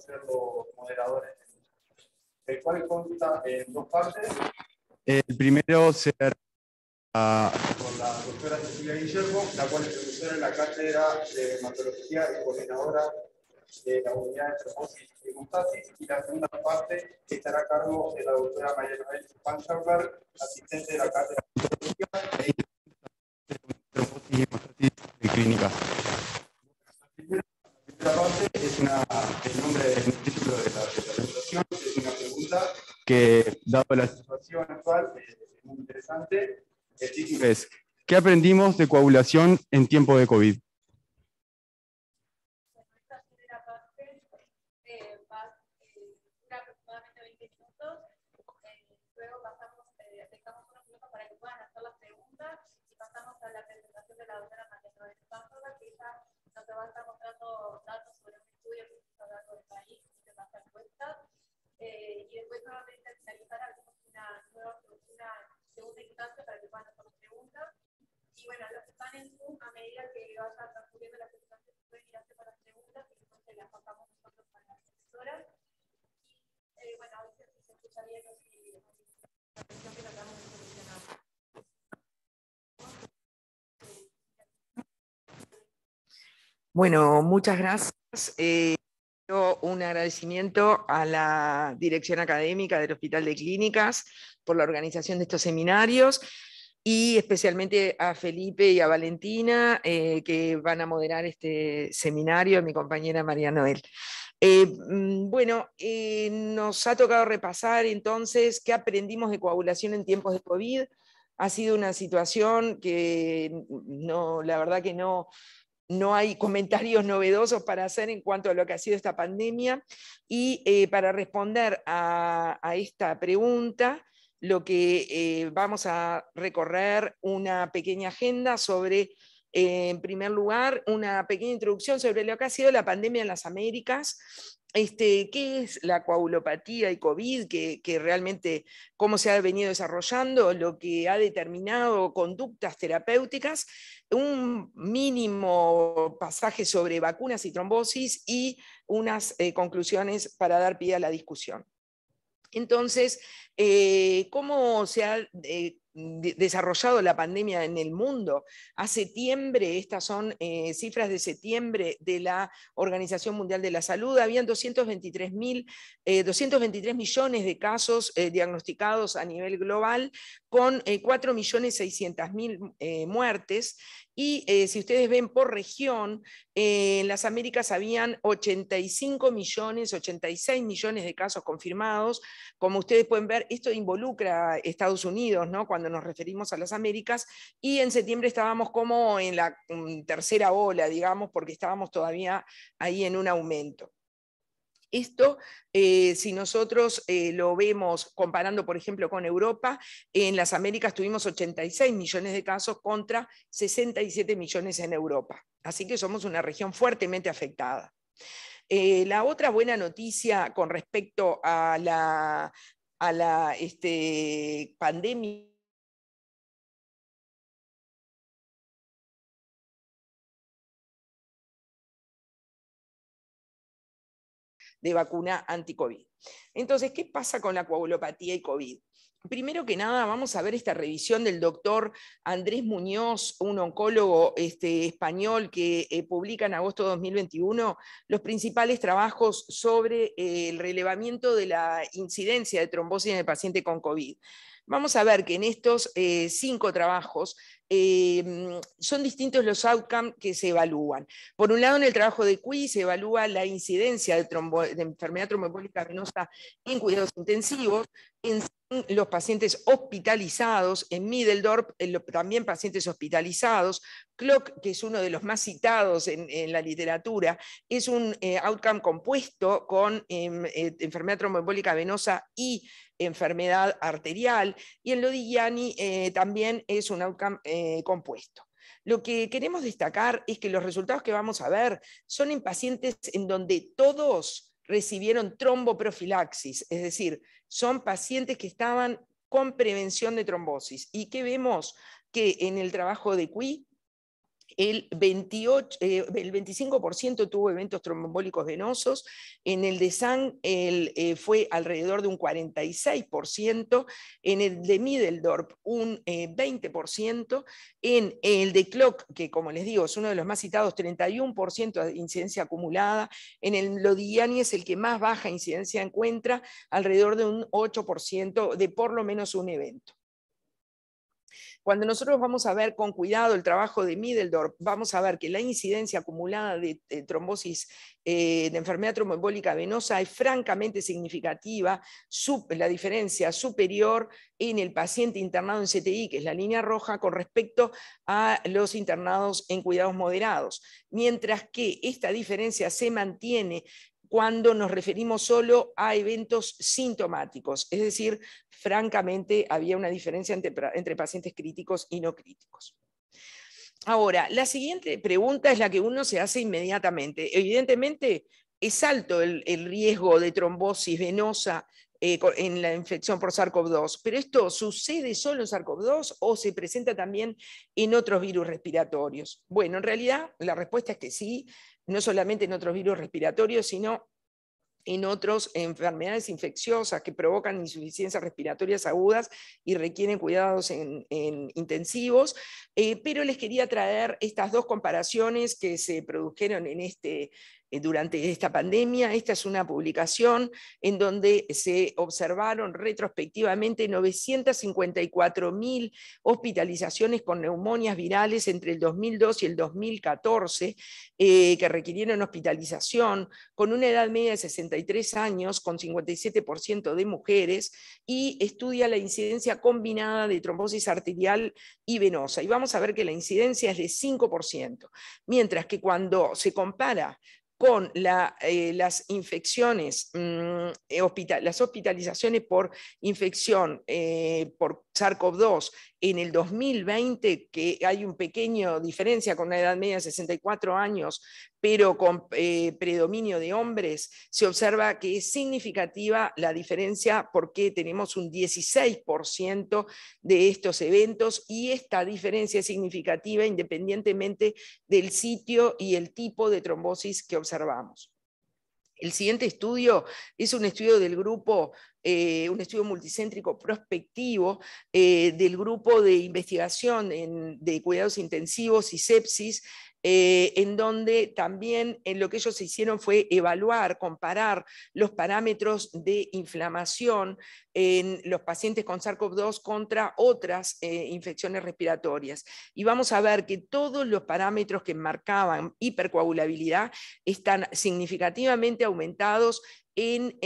ser los moderadores, el cual consta en dos partes. El primero será con la doctora Cecilia Guillermo, la cual es profesora en la cátedra de hematología y coordinadora de la unidad de trombosis y hemostasis, y la segunda parte estará a cargo de la doctora María Noel Panchauber, asistente de la cátedra de hematología e y clínica otra parte, es una, el nombre del título de la, de la presentación es una pregunta que, dado la situación actual, eh, es muy interesante. El título es, ¿qué aprendimos de coagulación en tiempo de COVID? va a estar mostrando datos sobre un estudio que se dando del país, que te va a dar cuenta. Eh, y después nuevamente analizar una nueva pregunta, segunda instancia para que puedan hacer preguntas. Y bueno, los que están en Zoom, a medida que vaya transcurriendo la presentación, pueden ir haciendo las preguntas y entonces las pasamos nosotros para las profesoras, Y eh, bueno, a veces si se escucha bien y la atención que tratamos de solucionar. Bueno, muchas gracias. Eh, un agradecimiento a la Dirección Académica del Hospital de Clínicas por la organización de estos seminarios y especialmente a Felipe y a Valentina eh, que van a moderar este seminario, mi compañera María Noel. Eh, mm, bueno, nos ha tocado repasar entonces qué aprendimos de coagulación en tiempos de COVID. Ha sido una situación que no, la verdad que no, no hay comentarios novedosos para hacer en cuanto a lo que ha sido esta pandemia. Y eh, para responder a, esta pregunta, lo que eh, vamos a recorrer una pequeña agenda sobre en primer lugar, una pequeña introducción sobre lo que ha sido la pandemia en las Américas, este, qué es la coagulopatía y COVID, que, realmente cómo se ha venido desarrollando, lo que ha determinado conductas terapéuticas, un mínimo pasaje sobre vacunas y trombosis y unas eh, conclusiones para dar pie a la discusión. Entonces, eh, ¿cómo se ha eh, desarrollado la pandemia en el mundo. A septiembre, estas son eh, cifras de septiembre de la Organización Mundial de la Salud, habían 223, 223 millones de casos diagnosticados a nivel global, con 4.600.000 muertes. Y eh, si ustedes ven por región, eh, en las Américas habían 85 millones, 86 millones de casos confirmados. Como ustedes pueden ver, esto involucra a Estados Unidos, ¿no? Cuando nos referimos a las Américas. Y en septiembre estábamos como en la mm, tercera ola, digamos, porque estábamos todavía ahí en un aumento. Esto, eh, si nosotros eh, lo vemos comparando, por ejemplo, con Europa, en las Américas tuvimos 86 millones de casos contra 67 millones en Europa. Así que somos una región fuertemente afectada. Eh, la otra buena noticia con respecto a la, a la este, pandemia de vacuna anti-COVID. Entonces, ¿qué pasa con la coagulopatía y COVID? Primero que nada, vamos a ver esta revisión del doctor Andrés Muñoz, un oncólogo este, español que eh, publica en agosto de 2021 los principales trabajos sobre eh, el relevamiento de la incidencia de trombosis en el paciente con COVID vamos a ver que en estos eh, cinco trabajos em, son distintos los outcomes que se evalúan. Por un lado, en el trabajo de CUI se evalúa la incidencia de, enfermedad tromboembólica venosa en cuidados intensivos, en los pacientes hospitalizados, en middledorf también pacientes hospitalizados, Clock, que es uno de los más citados en, la literatura, es un eh, outcome compuesto con em, eh, enfermedad tromboembólica venosa y enfermedad arterial y en Lodigiani eh, también es un outcome eh, compuesto. Lo que queremos destacar es que los resultados que vamos a ver son en pacientes en donde todos recibieron tromboprofilaxis, es decir, son pacientes que estaban con prevención de trombosis. ¿Y que vemos? Que en el trabajo de CUI el, 25% eh, tuvo eventos trombólicos venosos, en el de San eh, fue alrededor de un 46%, en el de middelburg un 20%, eh, en el de Clock, que como les digo es uno de los más citados, 31% de incidencia acumulada, en el Lodiani es el que más baja incidencia encuentra, alrededor de un 8% de por lo menos un evento. Cuando nosotros vamos a ver con cuidado el trabajo de Middeldorf, vamos a ver que la incidencia acumulada de, trombosis, eh, de enfermedad tromboembólica venosa es francamente significativa, la diferencia superior en el paciente internado en CTI, que es la línea roja, con respecto a los internados en cuidados moderados. Mientras que esta diferencia se mantiene cuando nos referimos solo a eventos sintomáticos, es decir, francamente había una diferencia entre, pacientes críticos y no críticos. Ahora, la siguiente pregunta es la que uno se hace inmediatamente. Evidentemente, es alto el, riesgo de trombosis venosa eh, en la infección por SARS-CoV-2, pero esto sucede solo en SARS-CoV-2 o se presenta también en otros virus respiratorios. Bueno, en realidad la respuesta es que sí, no solamente en otros virus respiratorios, sino en otras enfermedades infecciosas que provocan insuficiencias respiratorias agudas y requieren cuidados en, intensivos. Eh, pero les quería traer estas dos comparaciones que se produjeron en este eh, durante esta pandemia. Esta es una publicación en donde se observaron retrospectivamente 954.000 hospitalizaciones con neumonias virales entre el 2002 y el 2014 eh, que requirieron hospitalización, con una edad media de 63 años, con 57% de mujeres, y estudia la incidencia combinada de trombosis arterial y venosa. Y vamos a ver que la incidencia es de 5%, mientras que cuando se compara con la, eh, las infecciones, mm, eh, hospital, las hospitalizaciones por infección, eh, por SARS-CoV-2 en el 2020, que hay un pequeño diferencia con la edad media de 64 años, pero con eh, predominio de hombres, se observa que es significativa la diferencia porque tenemos un 16% de estos eventos y esta diferencia es significativa independientemente del sitio y el tipo de trombosis que observamos. El siguiente estudio es un estudio del grupo, eh, un estudio multicéntrico prospectivo eh, del grupo de investigación de cuidados intensivos y sepsis eh, en donde también en eh, lo que ellos hicieron fue evaluar, comparar los parámetros de inflamación en los pacientes con SARS-CoV-2 contra otras eh, infecciones respiratorias. Y vamos a ver que todos los parámetros que marcaban hipercoagulabilidad están significativamente aumentados en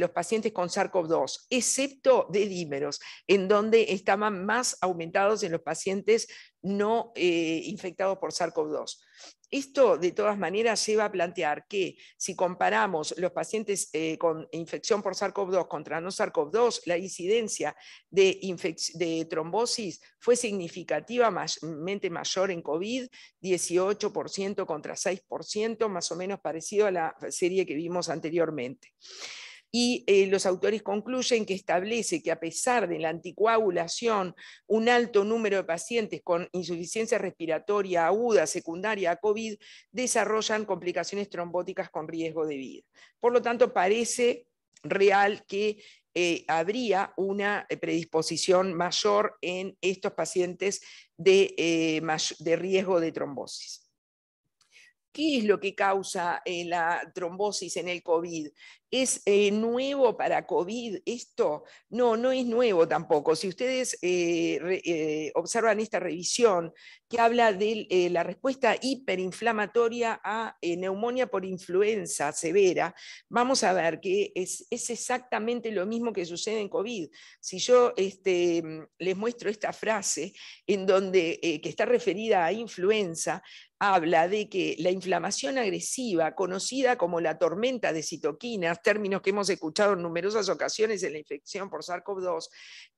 los pacientes con SARS-CoV-2, excepto de dímeros, en donde estaban más aumentados en los pacientes no eh, infectados por SARS-CoV-2. Esto, de todas maneras, lleva a plantear que si comparamos los pacientes eh, con infección por SARS-CoV-2 contra no SARS-CoV-2, la incidencia de, de, trombosis fue significativamente mayor en COVID, 18% contra 6%, más o menos parecido a la serie que vimos anteriormente y eh, los autores concluyen que establece que a pesar de la anticoagulación, un alto número de pacientes con insuficiencia respiratoria aguda secundaria a COVID desarrollan complicaciones trombóticas con riesgo de vida. Por lo tanto, parece real que eh, habría una eh, predisposición mayor en estos pacientes de, riesgo de trombosis. ¿Qué es lo que causa la trombosis en el COVID? ¿Es eh, nuevo para COVID esto? No, no es nuevo tampoco. Si ustedes eh, eh, observan esta revisión que habla de la respuesta hiperinflamatoria a neumonía por influenza severa, vamos a ver que es, es, exactamente lo mismo que sucede en COVID. Si yo este, mm, les muestro esta frase en donde, que está referida a influenza, habla de que la inflamación agresiva, conocida como la tormenta de citoquinas, términos, que hemos escuchado en numerosas ocasiones en la infección por SARS-CoV-2,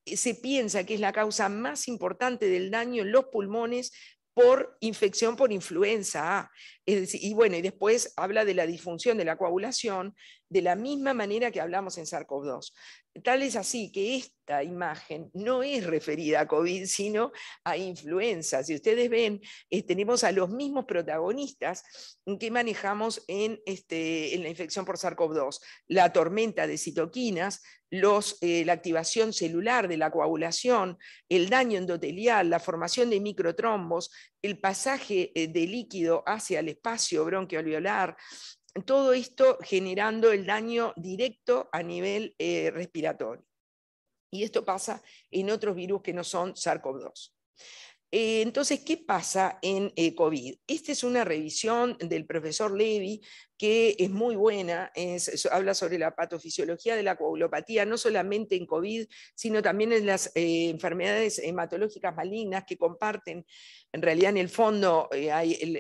eh, se piensa que es la causa más importante del daño en los pulmones por infección por influenza A. y bueno, y después habla de la disfunción de la coagulación de la misma manera que hablamos en SARS-CoV-2. Tal es así que esta imagen no es referida a COVID, sino a influenza. Si ustedes ven, eh, tenemos a los mismos protagonistas que manejamos en, este, la infección por SARS-CoV-2, la tormenta de citoquinas, eh, la activación celular de la coagulación, el daño endotelial, la formación de microtrombos, el pasaje eh, de líquido hacia el espacio bronquioalveolar, todo esto generando el daño directo a nivel eh, respiratorio. Y esto pasa en otros virus que no son SARS-CoV-2. Eh, entonces, ¿qué pasa en eh, COVID? Esta es una revisión del profesor Levy que es muy buena, habla sobre la patofisiología de la coagulopatía, no solamente en COVID, sino también en las eh, enfermedades hematológicas malignas que comparten, en realidad en el fondo eh,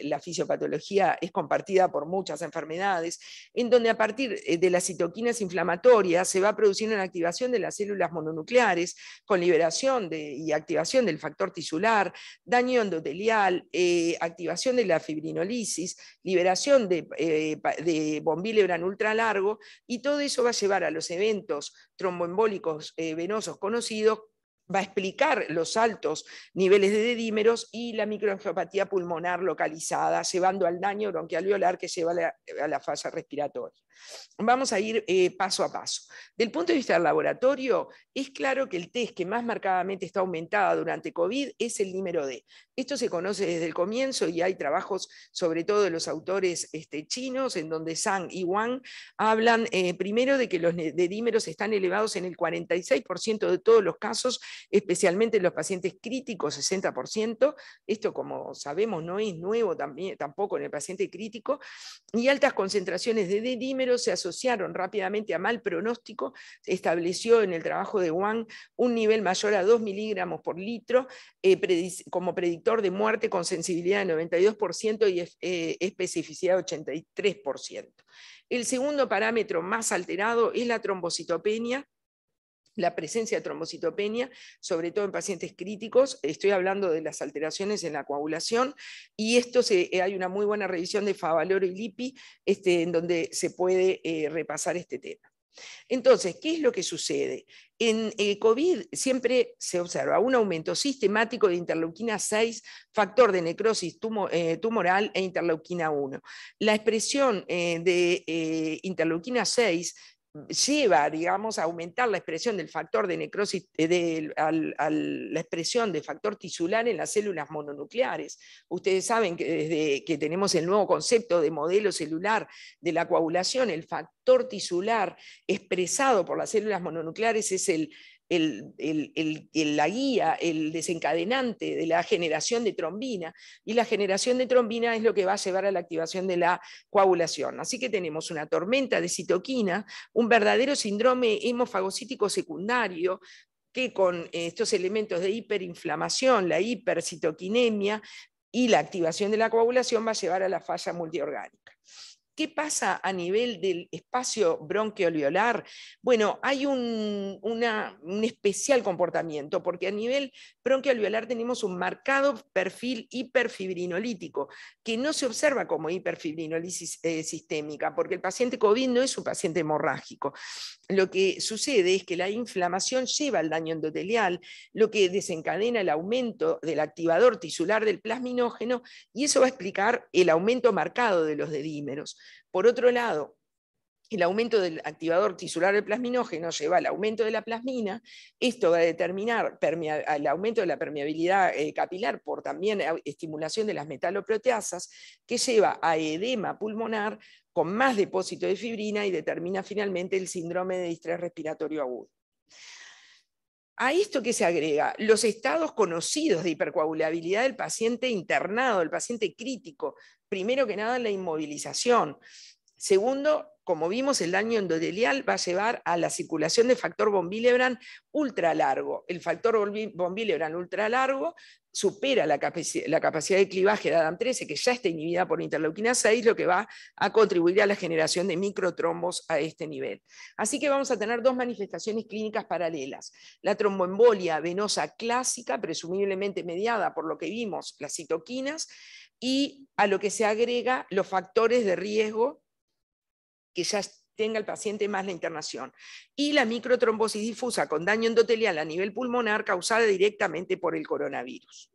la fisiopatología es compartida por muchas enfermedades, en donde a partir eh, de las citoquinas inflamatorias se va produciendo la una activación de las células mononucleares con liberación y activación del factor tisular, daño endotelial, activación de la fibrinolisis, liberación de de bombílebra ultralargo ultra y todo eso va a llevar a los eventos tromboembólicos eh, venosos conocidos va a explicar los altos niveles de dedímeros y la microangiopatía pulmonar localizada, llevando al daño violar que lleva a a la fase respiratoria. Vamos a ir eh, paso a paso. Del punto de vista del laboratorio, es claro que el test que más marcadamente está aumentada durante COVID es el número D. Esto se conoce desde el comienzo y hay trabajos, sobre todo de los autores este, chinos, en donde Zhang y Wang hablan eh, primero de que los de están elevados en el 46% de todos los casos, especialmente en los pacientes críticos, 60%. Esto, como sabemos, no es nuevo también, tampoco en el paciente crítico. Y altas concentraciones de dedímeros se asociaron rápidamente a mal pronóstico, se estableció en el trabajo de Wang un nivel mayor a 2 miligramos por litro eh, como predictor de muerte con sensibilidad de 92% y eh, especificidad de 83%. El segundo parámetro más alterado es la trombocitopenia, la presencia de trombocitopenia, sobre todo en pacientes críticos. Estoy hablando de las alteraciones en la coagulación y esto eh, hay una muy buena revisión de Favaloro y Lipi este, en donde se puede eh, repasar este tema. Entonces, ¿qué es lo que sucede? En el eh, COVID siempre se observa un aumento sistemático de interleuquina 6, factor de necrosis tumoral e interleuquina 1. La expresión de interleuquina 6 Mm. lleva, digamos, a aumentar la expresión del factor de necrosis, eh, la expresión de factor tisular en las células mononucleares. Ustedes saben que desde que tenemos el nuevo concepto de modelo celular de la coagulación, el factor tisular expresado por las células mononucleares es el el, la guía, el desencadenante de la generación de trombina, y la generación de trombina es lo que va a llevar a la activación de la coagulación. Así que tenemos una tormenta de citoquina, un verdadero síndrome hemofagocítico secundario, que con estos elementos de hiperinflamación, la hipercitoquinemia y la activación de la coagulación va a llevar a la falla multiorgánica. ¿Qué pasa a nivel del espacio bronquioliolar? Bueno, hay un, especial comportamiento, porque a nivel bronquioliolar tenemos un marcado perfil hiperfibrinolítico, que no se observa como hiperfibrinolisis eh, sistémica, porque el paciente COVID no es un paciente hemorrágico. Lo que sucede es que la inflamación lleva al daño endotelial, lo que desencadena el aumento del activador tisular del plasminógeno, y eso va a explicar el aumento marcado de los dedímeros. Por otro lado, el aumento del activador tisular del plasminógeno lleva al aumento de la plasmina, esto va a determinar el aumento de la permeabilidad eh, capilar por también estimulación de las metaloproteasas, que lleva a edema pulmonar con más depósito de fibrina y determina finalmente el síndrome de distrés respiratorio agudo. A esto que se agrega, los estados conocidos de hipercoagulabilidad del paciente internado, el paciente crítico, primero que nada la inmovilización, segundo como vimos, el daño endodelial va a llevar a la circulación del factor von Willebrand ultra largo. El factor von Willebrand ultra supera la, capacidad de clivaje de ADAM13, que ya está inhibida por interleuquina 6, lo que va a contribuir a la generación de microtrombos a este nivel. Así que vamos a tener dos manifestaciones clínicas paralelas. La tromboembolia venosa clásica, presumiblemente mediada por lo que vimos, las citoquinas, y a lo que se agrega los factores de riesgo que ya tenga el paciente más la internación. Y la microtrombosis difusa con daño endotelial a nivel pulmonar causada directamente por el coronavirus.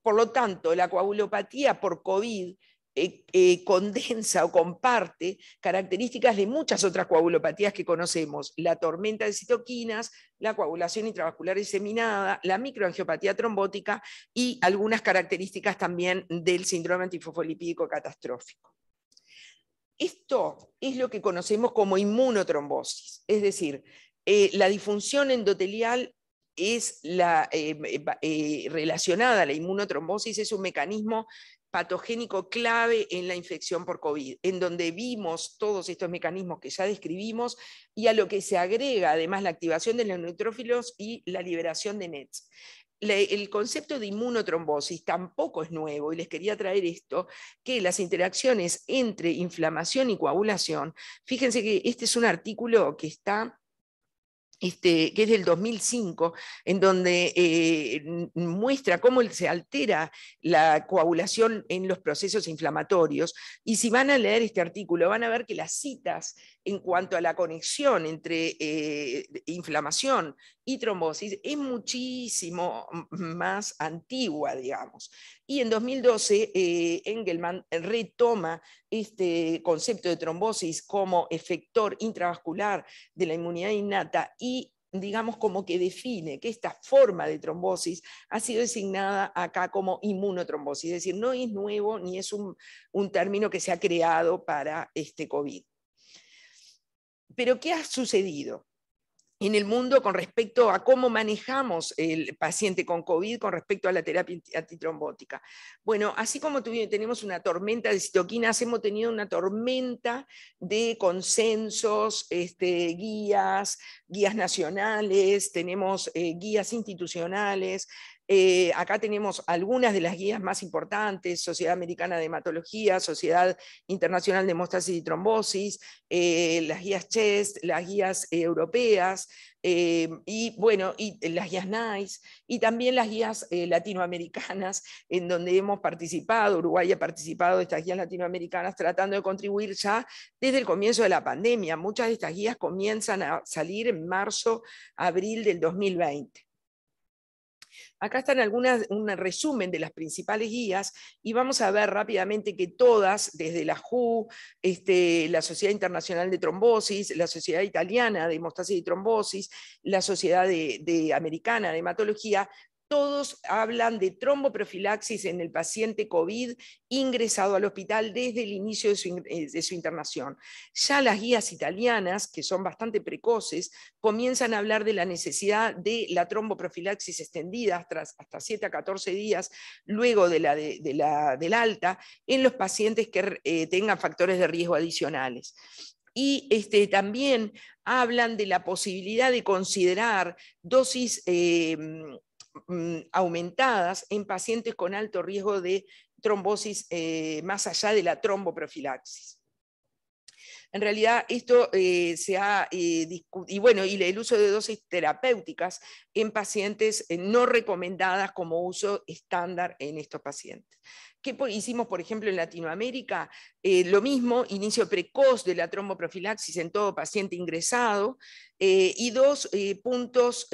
Por lo tanto, la coagulopatía por COVID eh, eh, condensa o comparte características de muchas otras coagulopatías que conocemos, la tormenta de citoquinas, la coagulación intravascular diseminada, la microangiopatía trombótica y algunas características también del síndrome antifosfolipídico catastrófico. Esto es lo que conocemos como inmunotrombosis, es decir, eh, la disfunción endotelial es la, eh, eh, relacionada a la inmunotrombosis, es un mecanismo patogénico clave en la infección por COVID, en donde vimos todos estos mecanismos que ya describimos y a lo que se agrega además la activación de los neutrófilos y la liberación de NETs el concepto de inmunotrombosis tampoco es nuevo y les quería traer esto, que las interacciones entre inflamación y coagulación, fíjense que este es un artículo que está este, que es del 2005, en donde eh, muestra cómo se altera la coagulación en los procesos inflamatorios. Y si van a leer este artículo, van a ver que las citas en cuanto a la conexión entre eh, inflamación y trombosis es muchísimo más antigua, digamos. Y en 2012, eh, Engelmann Engelman retoma este concepto de trombosis como efector intravascular de la inmunidad innata y digamos, como que define que esta forma de trombosis ha sido designada acá como inmunotrombosis, es decir, no es nuevo ni es un, un término que se ha creado para este COVID pero ¿qué ha sucedido? en el mundo con respecto a cómo manejamos el paciente con COVID con respecto a la terapia antitrombótica. Bueno, así como tenemos una tormenta de citoquinas, hemos tenido una tormenta de consensos, este, guías, guías nacionales, tenemos eh, guías institucionales, eh, acá tenemos algunas de las guías más importantes, Sociedad Americana de Hematología, Sociedad Internacional de Hemostasis y Trombosis, eh, las guías CHEST, las guías eh, europeas, y bueno, y las guías NICE, y también las guías latinoamericanas, en donde hemos participado, Uruguay ha participado de estas guías latinoamericanas, tratando de contribuir ya desde el comienzo de la pandemia. Muchas de estas guías comienzan a salir en marzo, abril del 2020. Acá están algunas, un resumen de las principales guías y vamos a ver rápidamente que todas, desde la JU, este, la Sociedad Internacional de Trombosis, la Sociedad Italiana de Hemostasis y Trombosis, la Sociedad Americana de Hematología, todos hablan de tromboprofilaxis en el paciente COVID ingresado al hospital desde el inicio eh, de su, internación. Ya las guías italianas, que son bastante precoces, comienzan a hablar de la necesidad de la tromboprofilaxis extendida tras, hasta 7 a 14 días luego de la, del alta en los pacientes que eh, tengan factores de riesgo adicionales y este, también hablan de la posibilidad de considerar dosis eh, Mm, aumentadas en pacientes con alto riesgo de trombosis eh, más allá de la tromboprofilaxis. En realidad esto eh, se ha eh, discutido, y bueno, y el uso de dosis terapéuticas en pacientes no recomendadas como uso estándar en estos pacientes. ¿Qué hicimos, por ejemplo, en Latinoamérica? Eh, lo mismo, inicio precoz de la tromboprofilaxis en todo paciente ingresado. Eh, y dos eh, puntos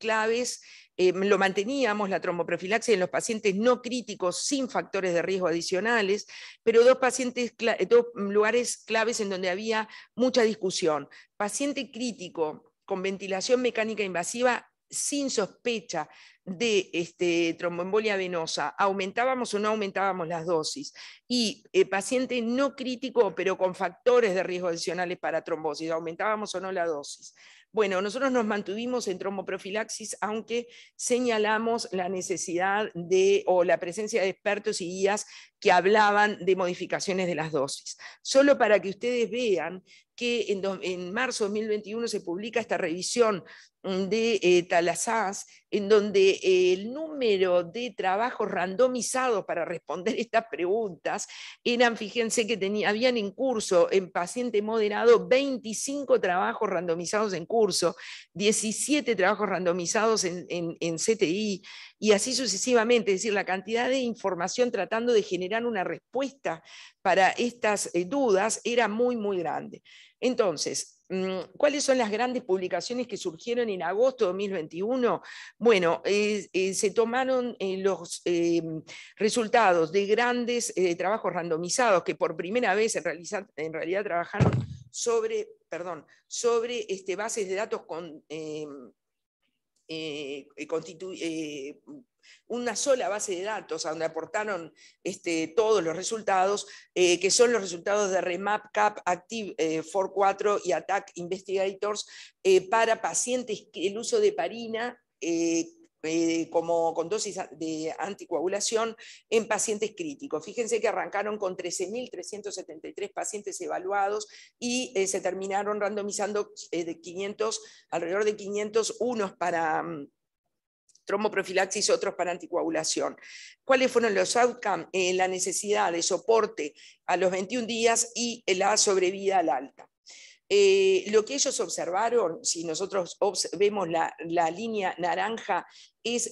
claves lo manteníamos, la tromboprofilaxis en los pacientes no críticos sin factores de riesgo adicionales, pero dos, pacientes, dos lugares claves en donde había mucha discusión. Paciente crítico con ventilación mecánica invasiva sin sospecha de este, tromboembolia venosa, aumentábamos o no aumentábamos las dosis, y eh, paciente no crítico, pero con factores de riesgo adicionales para trombosis, aumentábamos o no la dosis. Bueno, nosotros nos mantuvimos en tromboprofilaxis, aunque señalamos la necesidad de o la presencia de expertos y guías que hablaban de modificaciones de las dosis. Solo para que ustedes vean que en, en marzo de 2021 se publica esta revisión de eh, Talasas, en donde eh, el número de trabajos randomizados para responder estas preguntas eran, fíjense que tenía, habían en curso en paciente moderado 25 trabajos randomizados en curso, 17 trabajos randomizados en, CTI y así sucesivamente, es decir, la cantidad de información tratando de generar una respuesta para estas eh, dudas era muy, muy grande. Entonces, Mm, ¿Cuáles son las grandes publicaciones que surgieron en agosto de 2021? Bueno, eh, se tomaron eh, los eh, resultados de grandes trabajos randomizados que por primera vez en, en realidad trabajaron sobre, perdón, sobre este, bases de datos con em, eh, eh, eh, una sola base de datos a donde aportaron este, todos los resultados, eh, que son los resultados de Remap, CAP, Active 44 y Attack Investigators, para pacientes que el uso de parina eh, como con dosis de anticoagulación en pacientes críticos. Fíjense que arrancaron con 13.373 pacientes evaluados y eh, se terminaron randomizando eh, de 500, alrededor de 500 unos para... Mm, tromoprofilaxis tromboprofilaxis, otros para anticoagulación. ¿Cuáles fueron los outcomes? la necesidad de soporte a los 21 días y la sobrevida al alta. Eh, lo que ellos observaron, si nosotros vemos la, línea naranja, es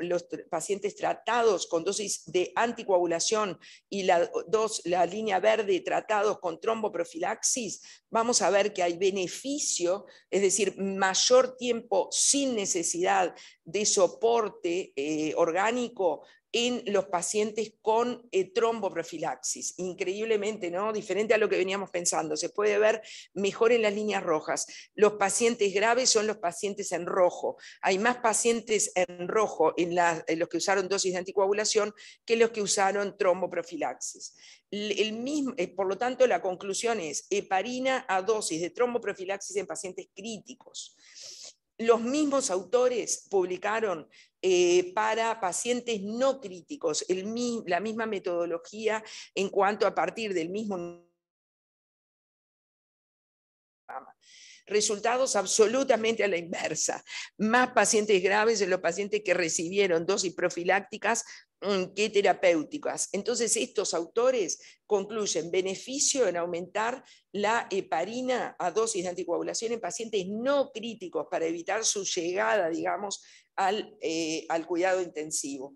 los pacientes tratados con dosis de anticoagulación y la, dos, la línea verde tratados con tromboprofilaxis, vamos a ver que hay beneficio, es decir, mayor tiempo sin necesidad de soporte eh, orgánico en los pacientes con eh, tromboprofilaxis. Increíblemente, ¿no? Diferente a lo que veníamos pensando. Se puede ver mejor en las líneas rojas. Los pacientes graves son los pacientes en rojo. Hay más pacientes en rojo en, los que usaron dosis de anticoagulación que los que usaron tromboprofilaxis. El mismo, eh, por lo tanto, la conclusión es heparina a dosis de tromboprofilaxis en pacientes críticos los mismos autores publicaron eh, para pacientes no críticos la misma metodología en cuanto a partir del mismo resultados absolutamente a la inversa. Más pacientes graves en los pacientes que recibieron dosis profilácticas mm, que terapéuticas. Entonces, estos autores concluyen beneficio en aumentar la heparina a dosis de anticoagulación en pacientes no críticos para evitar su llegada, digamos, al, eh, cuidado intensivo.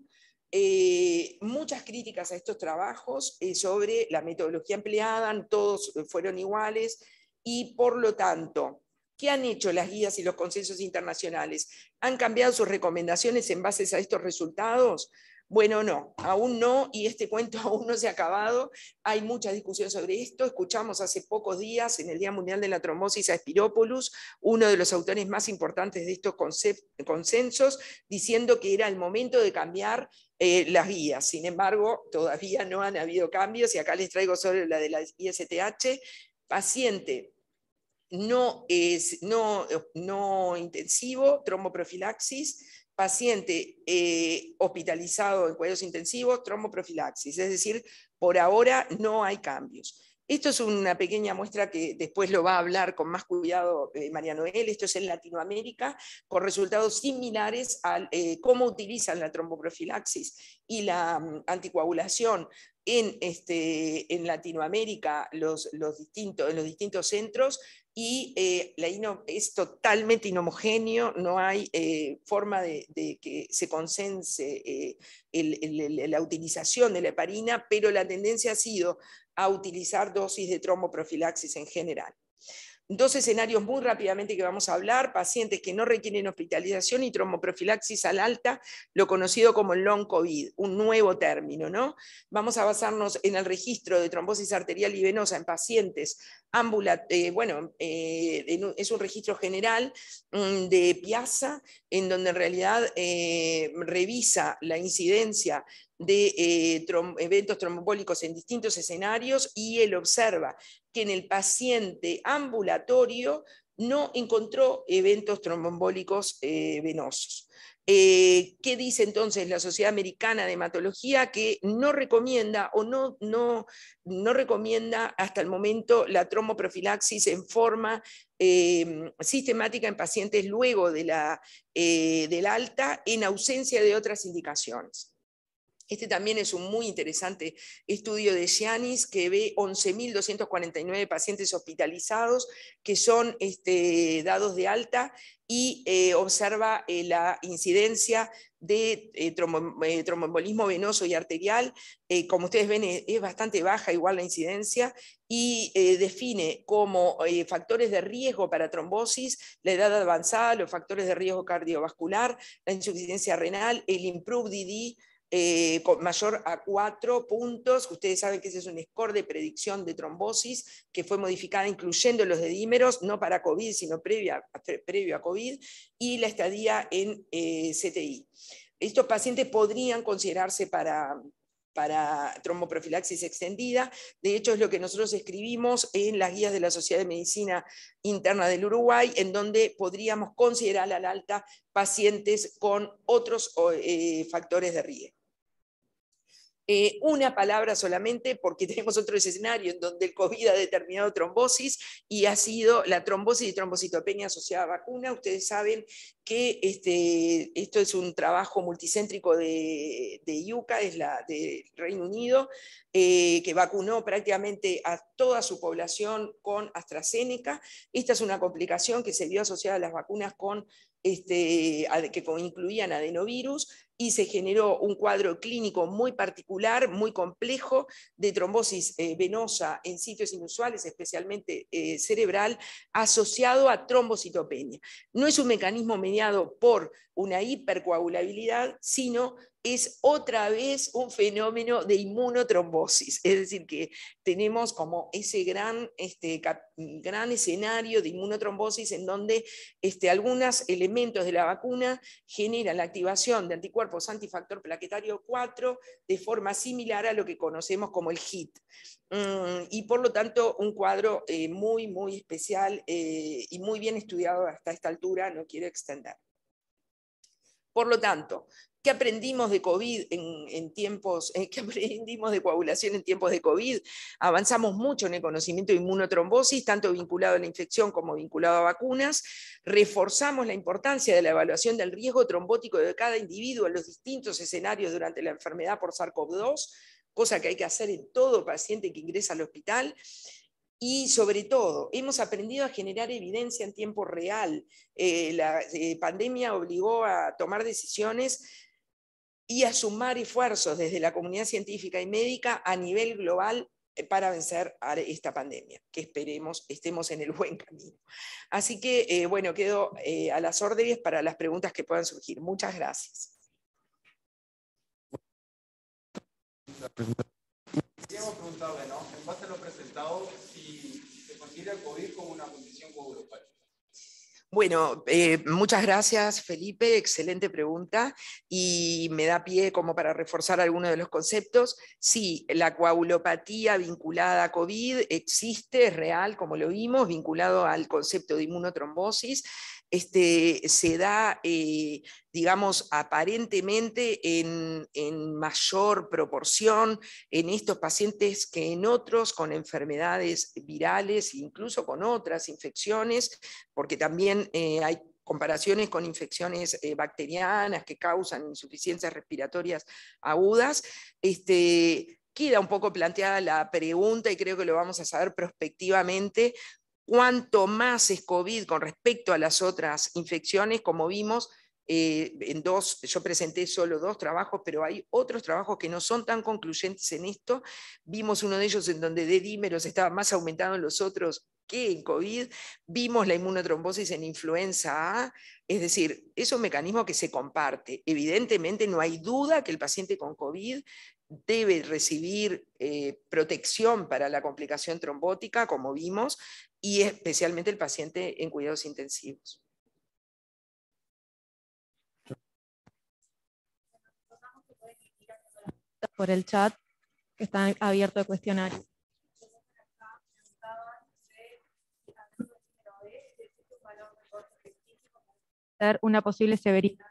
Eh, muchas críticas a estos trabajos eh, sobre la metodología empleada, todos fueron iguales y por lo tanto, ¿Qué han hecho las guías y los consensos internacionales? ¿Han cambiado sus recomendaciones en base a estos resultados? Bueno, no, aún no, y este cuento aún no se ha acabado. Hay mucha discusión sobre esto. Escuchamos hace pocos días, en el Día Mundial de la Trombosis, a Spiropoulos, uno de los autores más importantes de estos consensos, diciendo que era el momento de cambiar eh, las guías. Sin embargo, todavía no han habido cambios, y acá les traigo solo la de la ISTH. Paciente no, es, no, eh, no intensivo, tromboprofilaxis, paciente eh, hospitalizado en cuidados intensivos, tromboprofilaxis. Es decir, por ahora no hay cambios. Esto es una pequeña muestra que después lo va a hablar con más cuidado eh, María Noel. Esto es en Latinoamérica, con resultados similares a cómo utilizan la tromboprofilaxis y la mm, anticoagulación este, en, Latinoamérica, los distintos, en los distintos centros, y eh, es totalmente inhomogéneo, no hay eh, forma de, que se consense eh, la utilización de la heparina, pero la tendencia ha sido a utilizar dosis de tromoprofilaxis en general dos escenarios muy rápidamente que vamos a hablar, pacientes que no requieren hospitalización y tromoprofilaxis al alta, lo conocido como long COVID, un nuevo término, ¿no? Vamos a basarnos en el registro de trombosis arterial y venosa en pacientes ambulatorios, eh, bueno, eh, es un registro general mm, de PIASA, en donde en realidad eh, revisa la incidencia de eh, eventos trombólicos en distintos escenarios y él observa que en el paciente ambulatorio no encontró eventos trombólicos eh, venosos. Eh, ¿Qué dice entonces la Sociedad Americana de Hematología que no recomienda o no, no, recomienda hasta el momento la tromoprofilaxis en forma sistemática en pacientes luego de la, del alta en ausencia de otras indicaciones? Este también es un muy interesante estudio de Giannis que ve 11.249 pacientes hospitalizados que son este, dados de alta y eh, observa eh, la incidencia de eh, eh venoso y arterial. como ustedes ven, es, bastante baja igual la incidencia y define como factores de riesgo para trombosis la edad avanzada, los factores de riesgo cardiovascular, la insuficiencia renal, el improved DD, eh, con mayor a cuatro puntos. Ustedes saben que ese es un score de predicción de trombosis que fue modificada incluyendo los de dímeros, no para COVID, sino previo a COVID, y la estadía en eh, CTI. Estos pacientes podrían considerarse para, para tromboprofilaxis extendida. De hecho, es lo que nosotros escribimos en las guías de la Sociedad de Medicina Interna del Uruguay, en donde podríamos considerar al alta pacientes con otros eh, factores de riesgo. Eh, una palabra solamente porque tenemos otro escenario en donde el COVID ha determinado trombosis y ha sido la trombosis y trombocitopenia asociada a vacuna. Ustedes saben que este, esto es un trabajo multicéntrico de, de IUCA, es la de Reino Unido, eh, que vacunó prácticamente a toda su población con AstraZeneca. Esta es una complicación que se vio asociada a las vacunas con, este, que incluían adenovirus y se generó un cuadro clínico muy particular, muy complejo, de trombosis eh, venosa en sitios inusuales, especialmente eh, cerebral, asociado a trombocitopenia. No es un mecanismo mediado por una hipercoagulabilidad, sino es otra vez un fenómeno de inmunotrombosis, es decir, que tenemos como ese gran, este, gran escenario de inmunotrombosis en donde este, algunos elementos de la vacuna generan la activación de anticuerpos antifactor plaquetario 4 de forma similar a lo que conocemos como el HIT. Mm, y por lo tanto, un cuadro eh, muy, muy especial eh, y muy bien estudiado hasta esta altura, no quiero extender. Por lo tanto, ¿qué aprendimos de COVID en, tiempos, eh, aprendimos de coagulación en tiempos de COVID? Avanzamos mucho en el conocimiento de inmunotrombosis, tanto vinculado a la infección como vinculado a vacunas. Reforzamos la importancia de la evaluación del riesgo trombótico de cada individuo en los distintos escenarios durante la enfermedad por SARS-CoV-2 cosa que hay que hacer en todo paciente que ingresa al hospital. Y sobre todo, hemos aprendido a generar evidencia en tiempo real. Eh, la eh, pandemia obligó a tomar decisiones y a sumar esfuerzos desde la comunidad científica y médica a nivel global eh, para vencer a esta pandemia, que esperemos estemos en el buen camino. Así que, bueno, quedo a las órdenes para las preguntas que puedan surgir. Muchas gracias. hemos preguntado, lo presentado, COVID como una condición coagulopática? Bueno, eh, muchas gracias Felipe, excelente pregunta y me da pie como para reforzar algunos de los conceptos. Sí, la coagulopatía vinculada a COVID existe, es real, como lo vimos, vinculado al concepto de inmunotrombosis este, se da, eh, digamos, aparentemente en, mayor proporción en estos pacientes que en otros con enfermedades virales, incluso con otras infecciones, porque también eh, hay comparaciones con infecciones eh, bacterianas que causan insuficiencias respiratorias agudas, este, queda un poco planteada la pregunta y creo que lo vamos a saber prospectivamente cuánto más es COVID con respecto a las otras infecciones, como vimos, eh, en dos, yo presenté solo dos trabajos, pero hay otros trabajos que no son tan concluyentes en esto. Vimos uno de ellos en donde de dímeros estaba más aumentado en los otros que en COVID. Vimos la inmunotrombosis en influenza A, es decir, es un mecanismo que se comparte. Evidentemente no hay duda que el paciente con COVID debe recibir eh, protección para la complicación trombótica, como vimos, y especialmente el paciente en cuidados intensivos. Por el chat que está abierto de cuestionario. Una posible severidad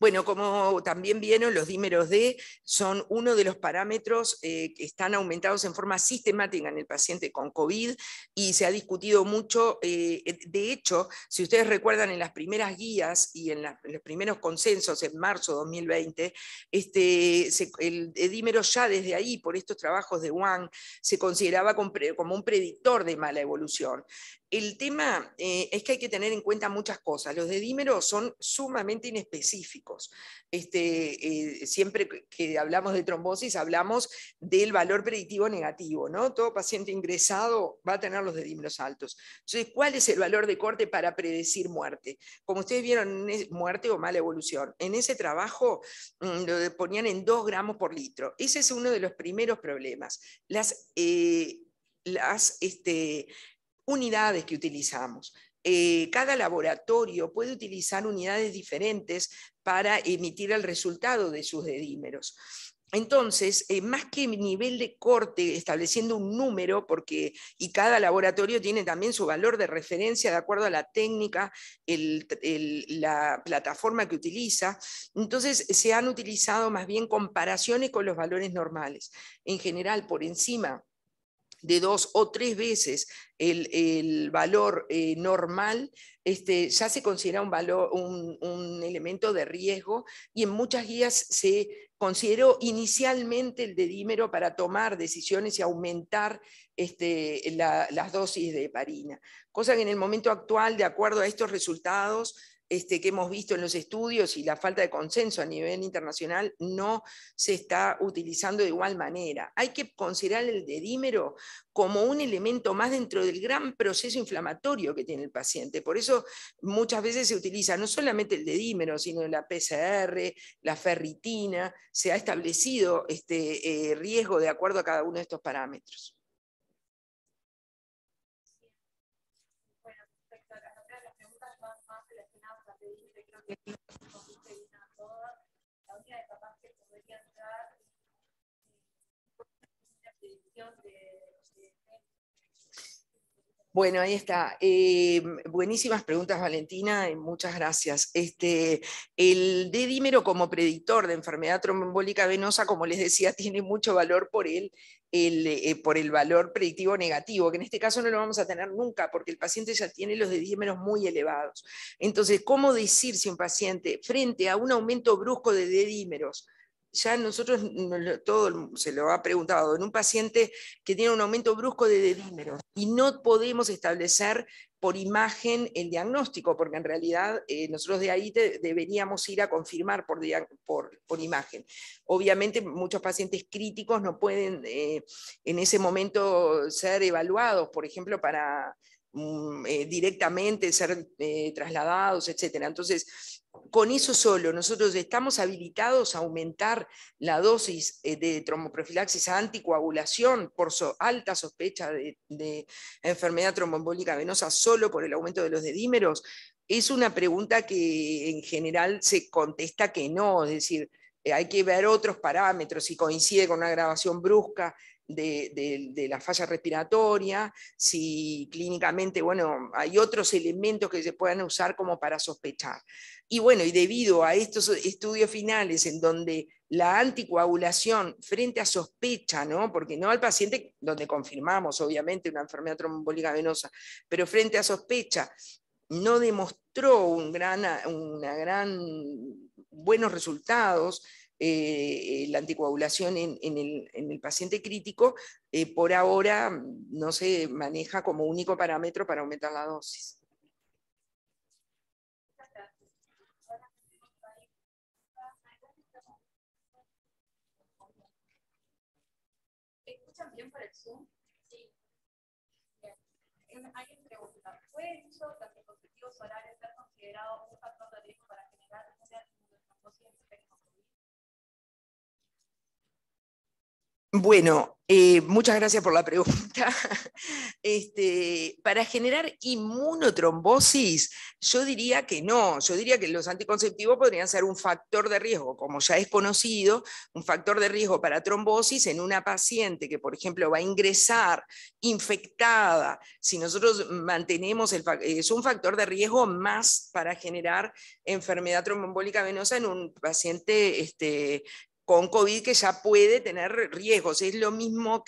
bueno, como también vieron, los dímeros D son uno de los parámetros eh, que están aumentados en forma sistemática en el paciente con COVID y se ha discutido mucho. Eh, eh, de hecho, si ustedes recuerdan en las primeras guías y en, los primeros consensos en marzo de 2020, este, el, el dímero ya desde ahí, por estos trabajos de Wang, se consideraba como un predictor de mala evolución. El tema eh, es que hay que tener en cuenta muchas cosas. Los dedímeros son sumamente inespecíficos. Este, eh, siempre que hablamos de trombosis, hablamos del valor predictivo negativo. ¿no? Todo paciente ingresado va a tener los dedímeros altos. Entonces, ¿cuál es el valor de corte para predecir muerte? Como ustedes vieron, muerte o mala evolución. En ese trabajo mm, lo ponían en 2 gramos por litro. Ese es uno de los primeros problemas. Las. Eh, las este, unidades que utilizamos. Eh, cada laboratorio puede utilizar unidades diferentes para emitir el resultado de sus edímeros. Entonces, eh, más que nivel de corte, estableciendo un número, porque y cada laboratorio tiene también su valor de referencia de acuerdo a la técnica, la plataforma que utiliza, entonces se han utilizado más bien comparaciones con los valores normales. En general, por encima de dos o tres veces el, valor eh, normal, este, ya se considera un, valor, un, elemento de riesgo y en muchas guías se consideró inicialmente el dímero para tomar decisiones y aumentar este, las dosis de parina cosa que en el momento actual, de acuerdo a estos resultados, este, que hemos visto en los estudios y la falta de consenso a nivel internacional no se está utilizando de igual manera. Hay que considerar el dedímero como un elemento más dentro del gran proceso inflamatorio que tiene el paciente. Por eso muchas veces se utiliza no solamente el dedímero, sino la PCR, la ferritina, se ha establecido este eh, riesgo de acuerdo a cada uno de estos parámetros. Bueno, ahí está. Eh, buenísimas preguntas, Valentina, muchas gracias. Este, el dedímero dímero como predictor de enfermedad trombólica venosa, como les decía, tiene mucho valor por él eh, por el valor predictivo negativo, que en este caso no lo vamos a tener nunca porque el paciente ya tiene los dedímeros muy elevados. Entonces, ¿cómo decir si un paciente, frente a un aumento brusco de dedímeros, ya nosotros todo se lo ha preguntado, en un paciente que tiene un aumento brusco de dedímeros y no podemos establecer por imagen el diagnóstico, porque en realidad eh, nosotros de ahí deberíamos ir a confirmar por, imagen. Obviamente muchos pacientes críticos no pueden eh, en ese momento ser evaluados, por ejemplo, para mm, eh, directamente ser trasladados, etc. Entonces, con eso solo nosotros estamos habilitados a aumentar la dosis eh, de tromoprofilaxis a anticoagulación por alta sospecha de, enfermedad tromboembólica venosa solo por el aumento de los dedímeros? Es una pregunta que en general se contesta que no, es decir, eh, hay que ver otros parámetros, si coincide con una grabación brusca, de, la falla respiratoria, si clínicamente, bueno, hay otros elementos que se puedan usar como para sospechar. Y bueno, y debido a estos estudios finales en donde la anticoagulación frente a sospecha, ¿no? Porque no al paciente, donde confirmamos obviamente una enfermedad trombólica venosa, pero frente a sospecha, no demostró un gran, gran, buenos resultados, eh, la anticoagulación en, en, el, en, el, paciente crítico, eh, por ahora mm, no se maneja como único parámetro para aumentar la dosis. ¿Escuchan bien por el Zoom? Sí. Hay eh, una pregunta, ¿puede el uso de anticonceptivos solares ser considerado un factor de riesgo para generar una inmunodeficiencia? Bueno, eh, muchas gracias por la pregunta. Este, para generar inmunotrombosis, yo diría que no, yo diría que los anticonceptivos podrían ser un factor de riesgo, como ya es conocido, un factor de riesgo para trombosis en una paciente que, por ejemplo, va a ingresar infectada. Si nosotros mantenemos, el, es un factor de riesgo más para generar enfermedad tromboembólica venosa en un paciente este, con COVID que ya puede tener riesgos. Es lo mismo,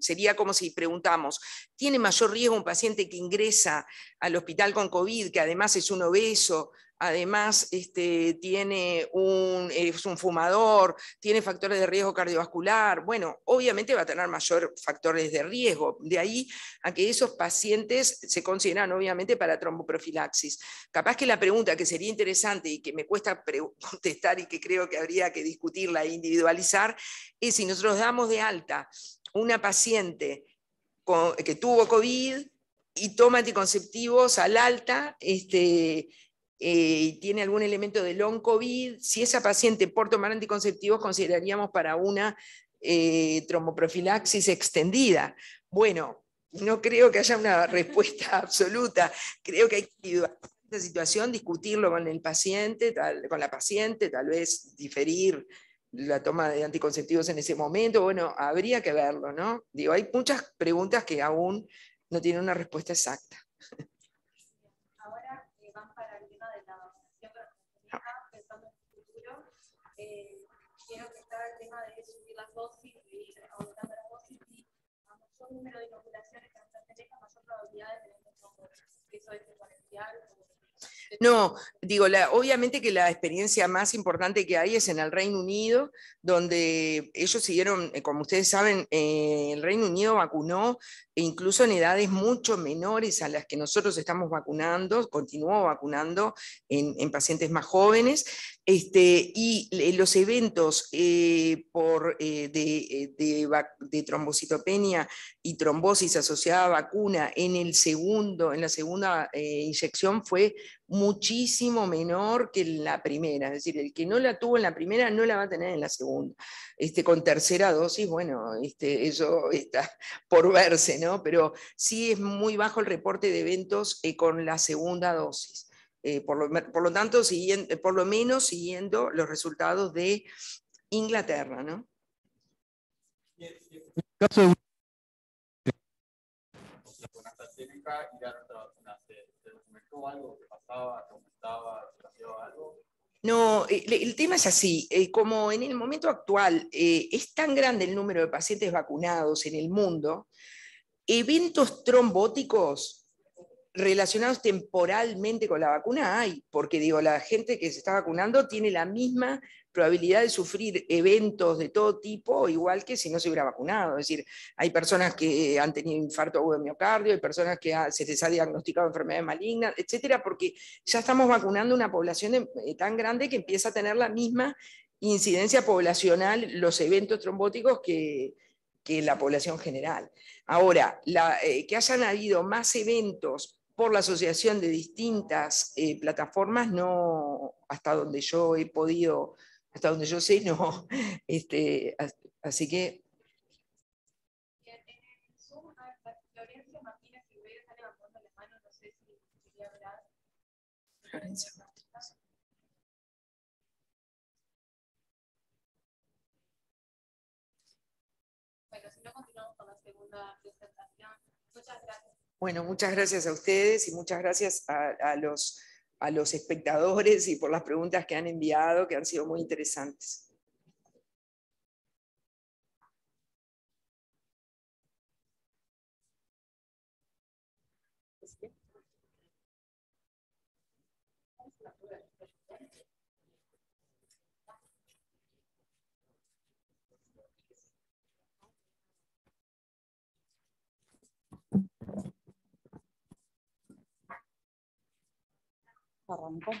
sería como si preguntamos, ¿tiene mayor riesgo un paciente que ingresa al hospital con COVID, que además es un obeso, además este, tiene un, es un fumador, tiene factores de riesgo cardiovascular, bueno, obviamente va a tener mayor factores de riesgo. De ahí a que esos pacientes se consideran obviamente para tromboprofilaxis. Capaz que la pregunta que sería interesante y que me cuesta contestar y que creo que habría que discutirla e individualizar es si nosotros damos de alta una paciente que tuvo COVID y toma anticonceptivos al alta, este, eh, y tiene algún elemento de long COVID, si esa paciente por tomar anticonceptivos consideraríamos para una eh, tromoprofilaxis extendida. Bueno, no creo que haya una respuesta absoluta. Creo que hay que esta situación, discutirlo con el paciente, tal, con la paciente, tal vez diferir la toma de anticonceptivos en ese momento. Bueno, habría que verlo, ¿no? Digo, hay muchas preguntas que aún no tienen una respuesta exacta. pensando en el futuro, eh, quiero que está el tema de subir las dosis, y eh, aumentar la las dosis y a eh, mayor número de inoculaciones que nosotros a mayor probabilidad de tener un que eso es exponencial o no, digo, obviamente que la experiencia más importante que hay es en el Reino Unido, donde ellos siguieron, eh, como ustedes saben, eh, el Reino Unido vacunó e incluso en edades mucho menores a las que nosotros estamos vacunando, continuó vacunando en pacientes más jóvenes, este, y eh, los eventos eh, por, eh, de, de, trombocitopenia y trombosis asociada a vacuna en, el segundo, en la segunda inyección fue muchísimo menor que en la primera. Es decir, el que no la tuvo en la primera no la va a tener en la segunda. Este, con tercera dosis, bueno, este, eso está por verse, ¿no? Pero sí es muy bajo el reporte de eventos con la segunda dosis. Eh, por, lo, por, lo, tanto, siguiendo, eh, por lo menos siguiendo los resultados de Inglaterra, ¿no? No, eh, el, tema es así, como en el momento actual es tan grande el número de pacientes vacunados en el mundo, eventos trombóticos relacionados temporalmente con la vacuna hay, porque digo, la gente que se está vacunando tiene la misma probabilidad de sufrir eventos de todo tipo, igual que si no se hubiera vacunado. Es decir, hay personas que han tenido infarto agudo de miocardio, hay personas que ah, se les ha diagnosticado enfermedades malignas, etcétera, porque ya estamos vacunando una población eh, tan grande que empieza a tener la misma incidencia poblacional los eventos trombóticos que, que la población general. Ahora, eh, que hayan habido más eventos por la asociación de distintas eh, plataformas, no, hasta donde yo he podido, hasta donde yo sé, no. Este, así que... Bueno, si no continuamos con la segunda presentación. Muchas gracias. Bueno, muchas gracias a ustedes y muchas gracias a, a los espectadores y por las preguntas que han enviado, que han sido muy interesantes.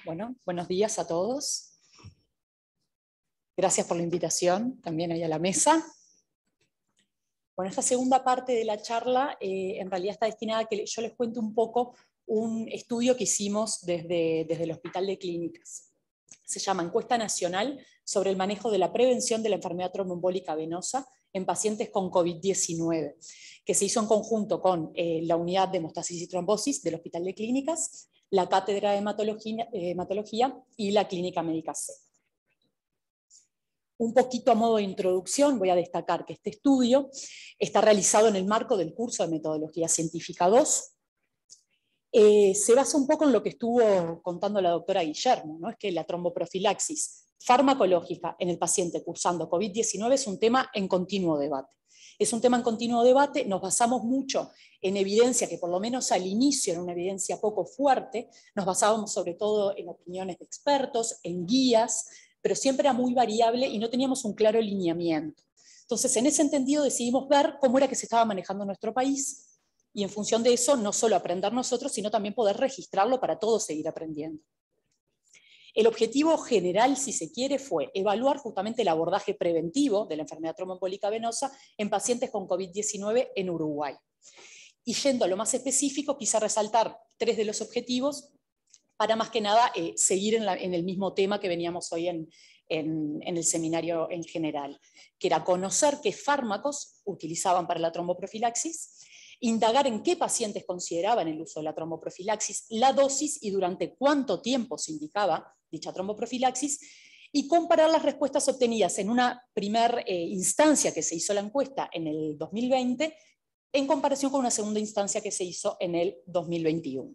Bueno, buenos días a todos. Gracias por la invitación también ahí a la mesa. Bueno, esta segunda parte de la charla eh, en realidad está destinada a que yo les cuente un poco un estudio que hicimos desde, desde el Hospital de Clínicas. Se llama Encuesta Nacional sobre el manejo de la prevención de la enfermedad tromboembólica venosa en pacientes con COVID-19, que se hizo en conjunto con eh, la unidad de hemostasis y trombosis del Hospital de Clínicas la Cátedra de eh, Hematología, y la Clínica Médica C. Un poquito a modo de introducción, voy a destacar que este estudio está realizado en el marco del curso de Metodología Científica 2. Eh, se basa un poco en lo que estuvo contando la doctora Guillermo, ¿no? es que la tromboprofilaxis farmacológica en el paciente cursando COVID-19 es un tema en continuo debate. Es un tema en continuo debate, nos basamos mucho en evidencia que por lo menos al inicio era una evidencia poco fuerte, nos basábamos sobre todo en opiniones de expertos, en guías, pero siempre era muy variable y no teníamos un claro lineamiento. Entonces, en ese entendido decidimos ver cómo era que se estaba manejando nuestro país y en función de eso no solo aprender nosotros, sino también poder registrarlo para todos seguir aprendiendo. El objetivo general, si se quiere, fue evaluar justamente el abordaje preventivo de la enfermedad tromboembólica venosa en pacientes con COVID-19 en Uruguay. Y yendo a lo más específico, quise resaltar tres de los objetivos para más que nada eh, seguir en, el mismo tema que veníamos hoy en, en, el seminario en general, que era conocer qué fármacos utilizaban para la tromboprofilaxis, indagar en qué pacientes consideraban el uso de la tromboprofilaxis, la dosis y durante cuánto tiempo se indicaba dicha tromboprofilaxis, y comparar las respuestas obtenidas en una primera eh, instancia que se hizo la encuesta en el 2020 en comparación con una segunda instancia que se hizo en el 2021.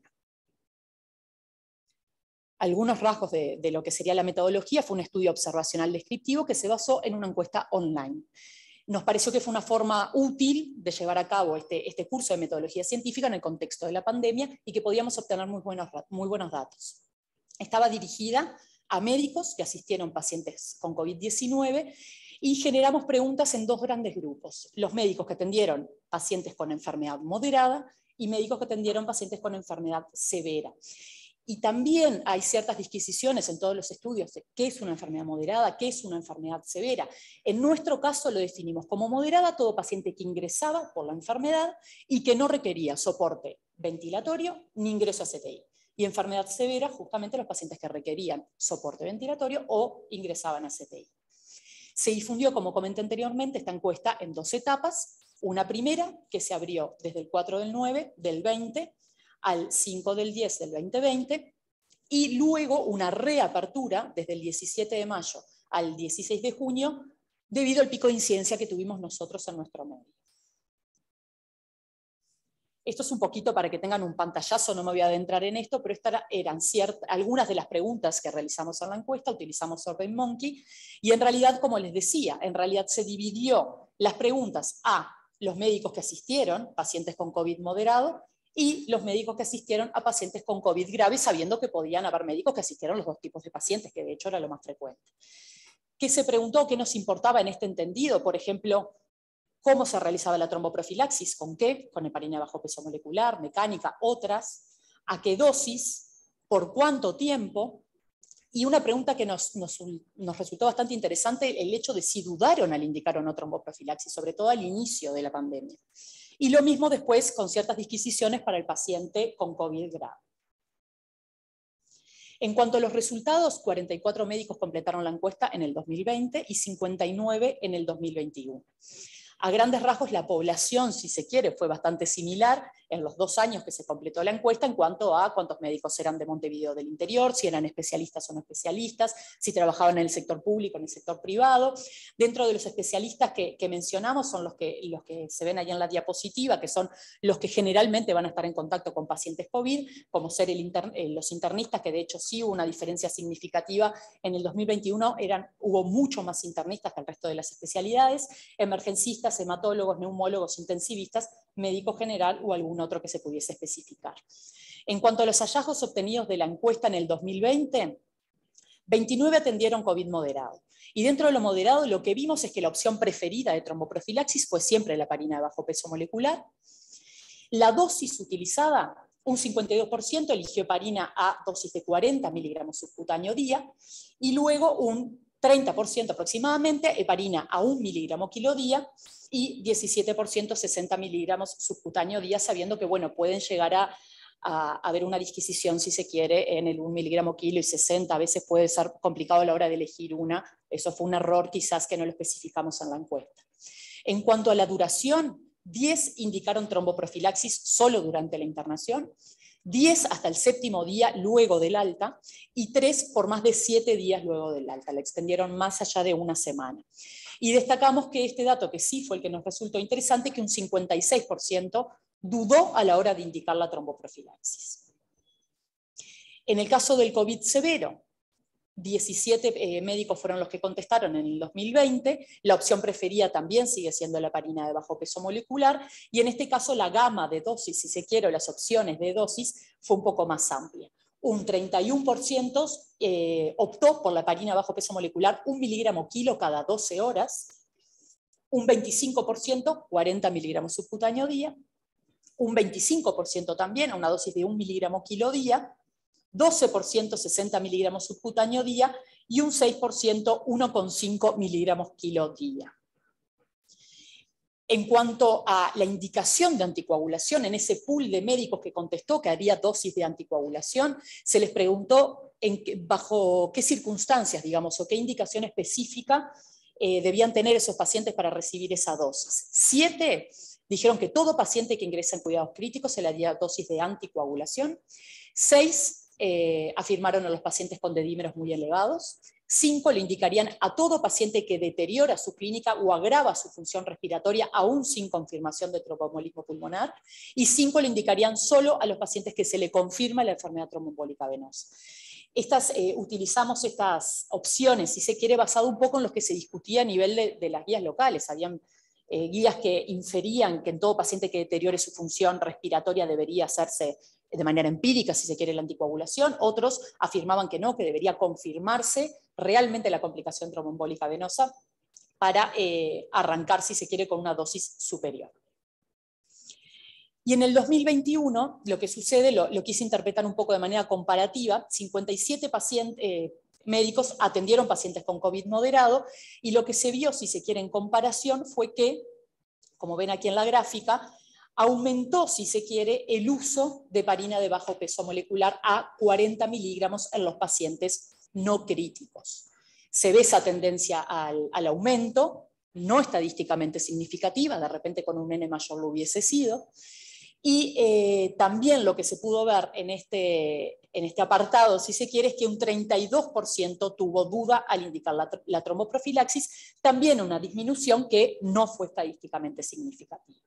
Algunos rasgos de lo que sería la metodología fue un estudio observacional descriptivo que se basó en una encuesta online nos pareció que fue una forma útil de llevar a cabo este, este curso de metodología científica en el contexto de la pandemia y que podíamos obtener muy buenos, muy buenos datos. Estaba dirigida a médicos que asistieron pacientes con COVID-19 y generamos preguntas en dos grandes grupos. Los médicos que atendieron pacientes con enfermedad moderada y médicos que atendieron pacientes con enfermedad severa. Y también hay ciertas disquisiciones en todos los estudios de qué es una enfermedad moderada, qué es una enfermedad severa. En nuestro caso lo definimos como moderada todo paciente que ingresaba por la enfermedad y que no requería soporte ventilatorio ni ingreso a CTI. Y enfermedad severa, justamente los pacientes que requerían soporte ventilatorio o ingresaban a CTI. Se difundió, como comenté anteriormente, esta encuesta en dos etapas. Una primera, que se abrió desde el 4 del 9 del 20 al 5 del 10 del 2020 y luego una reapertura desde el 17 de mayo al 16 de junio debido al pico de incidencia que tuvimos nosotros en nuestro medio. Esto es un poquito para que tengan un pantallazo, no me voy a adentrar en esto, pero estas eran ciertas, algunas de las preguntas que realizamos en la encuesta, utilizamos Survey Monkey, y en realidad, como les decía, en realidad se dividió las preguntas a los médicos que asistieron, pacientes con COVID moderado, y los médicos que asistieron a pacientes con COVID grave, sabiendo que podían haber médicos que asistieron a los dos tipos de pacientes, que de hecho era lo más frecuente. ¿Qué se preguntó? ¿Qué nos importaba en este entendido? Por ejemplo, ¿cómo se realizaba la tromboprofilaxis? ¿Con qué? Con heparina bajo peso molecular, mecánica, otras. ¿A qué dosis? ¿Por cuánto tiempo? Y una pregunta que nos, nos, resultó bastante interesante, el hecho de si dudaron al indicar o no tromboprofilaxis, sobre todo al inicio de la pandemia. Y lo mismo después con ciertas disquisiciones para el paciente con COVID grave. En cuanto a los resultados, 44 médicos completaron la encuesta en el 2020 y 59 en el 2021. A grandes rasgos, la población, si se quiere, fue bastante similar en los dos años que se completó la encuesta en cuanto a cuántos médicos eran de Montevideo del interior, si eran especialistas o no especialistas, si trabajaban en el sector público, o en el sector privado. Dentro de los especialistas que, mencionamos son los que, los que se ven ahí en la diapositiva, que son los que generalmente van a estar en contacto con pacientes COVID, como ser el eh, los internistas, que de hecho sí hubo una diferencia significativa. En el 2021 eran, hubo mucho más internistas que el resto de las especialidades, emergencistas, hematólogos, neumólogos, intensivistas, médico general o algún otro que se pudiese especificar. En cuanto a los hallazgos obtenidos de la encuesta en el 2020, 29 atendieron COVID moderado. Y dentro de lo moderado, lo que vimos es que la opción preferida de tromboprofilaxis fue siempre la parina de bajo peso molecular. La dosis utilizada, un 52% eligió parina a dosis de 40 miligramos subcutáneo día, y luego un 30% aproximadamente heparina eh, a 1 miligramo kilo día y 17% 60 miligramos subcutáneo día, sabiendo que bueno, pueden llegar a, haber una disquisición, si se quiere, en el 1 miligramo kilo y 60. A veces puede ser complicado a la hora de elegir una. Eso fue un error quizás que no lo especificamos en la encuesta. En cuanto a la duración, 10 indicaron tromboprofilaxis solo durante la internación, 10 hasta el séptimo día luego del alta y 3 por más de 7 días luego del alta. La extendieron más allá de una semana. Y destacamos que este dato, que sí fue el que nos resultó interesante, que un 56% dudó a la hora de indicar la tromboprofilaxis. En el caso del COVID severo, 17 eh, médicos fueron los que contestaron en el 2020, la opción preferida también sigue siendo la parina de bajo peso molecular, y en este caso la gama de dosis, si se quiere, las opciones de dosis fue un poco más amplia. Un 31% eh, optó por la parina de bajo peso molecular, un miligramo kilo cada 12 horas, un 25%, 40 miligramos subcutáneo día, un 25% también a una dosis de un miligramo kilo día, 12% 60 miligramos subcutáneo día y un 6% 1,5 miligramos kilo día. En cuanto a la indicación de anticoagulación, en ese pool de médicos que contestó que había dosis de anticoagulación, se les preguntó en bajo qué circunstancias, digamos, o qué indicación específica eh, debían tener esos pacientes para recibir esa dosis. Siete dijeron que todo paciente que ingresa en cuidados críticos se le haría dosis de anticoagulación. Seis eh, afirmaron a los pacientes con dedímeros muy elevados. Cinco le indicarían a todo paciente que deteriora su clínica o agrava su función respiratoria, aún sin confirmación de tromboembolismo pulmonar. Y cinco le indicarían solo a los pacientes que se le confirma la enfermedad tromboembólica venosa. Estas, eh, utilizamos estas opciones, si se quiere, basado un poco en lo que se discutía a nivel de, las guías locales. Habían eh, guías que inferían que en todo paciente que deteriore su función respiratoria debería hacerse de manera empírica, si se quiere, la anticoagulación, otros afirmaban que no, que debería confirmarse realmente la complicación tromboembólica venosa para eh, arrancar, si se quiere, con una dosis superior. Y en el 2021, lo que sucede, lo, quise interpretar un poco de manera comparativa, 57 pacientes, eh, médicos atendieron pacientes con COVID moderado y lo que se vio, si se quiere, en comparación fue que, como ven aquí en la gráfica, aumentó, si se quiere, el uso de parina de bajo peso molecular a 40 miligramos en los pacientes no críticos. Se ve esa tendencia al, aumento, no estadísticamente significativa, de repente con un N mayor lo hubiese sido. Y eh, también lo que se pudo ver este, en este, apartado, si se quiere, es que un 32% tuvo duda al indicar la, la tromboprofilaxis, también una disminución que no fue estadísticamente significativa.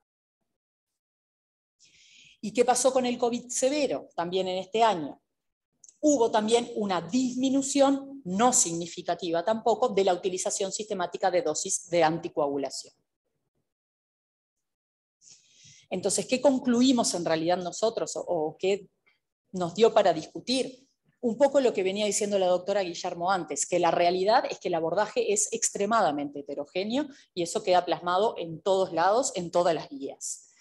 ¿Y qué pasó con el COVID severo también en este año? Hubo también una disminución no significativa tampoco de la utilización sistemática de dosis de anticoagulación. Entonces, ¿qué concluimos en realidad nosotros o, qué nos dio para discutir? un poco lo que venía diciendo la doctora Guillermo antes, que la realidad es que el abordaje es extremadamente heterogéneo y eso queda plasmado en todos lados, en todas las guías.